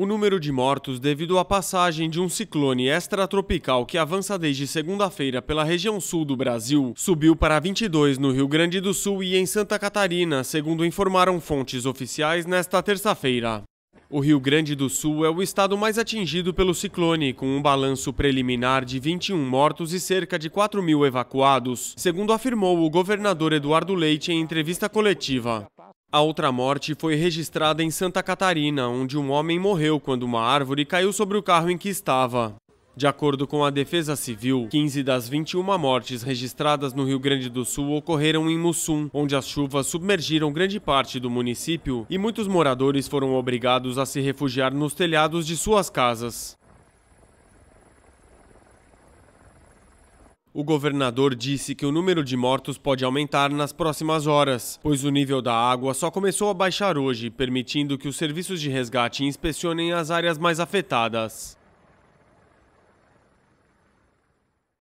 O número de mortos devido à passagem de um ciclone extratropical que avança desde segunda-feira pela região sul do Brasil subiu para 22 no Rio Grande do Sul e em Santa Catarina, segundo informaram fontes oficiais nesta terça-feira. O Rio Grande do Sul é o estado mais atingido pelo ciclone, com um balanço preliminar de 21 mortos e cerca de 4 mil evacuados, segundo afirmou o governador Eduardo Leite em entrevista coletiva. A outra morte foi registrada em Santa Catarina, onde um homem morreu quando uma árvore caiu sobre o carro em que estava. De acordo com a Defesa Civil, 15 das 21 mortes registradas no Rio Grande do Sul ocorreram em Mussum, onde as chuvas submergiram grande parte do município e muitos moradores foram obrigados a se refugiar nos telhados de suas casas. O governador disse que o número de mortos pode aumentar nas próximas horas, pois o nível da água só começou a baixar hoje, permitindo que os serviços de resgate inspecionem as áreas mais afetadas.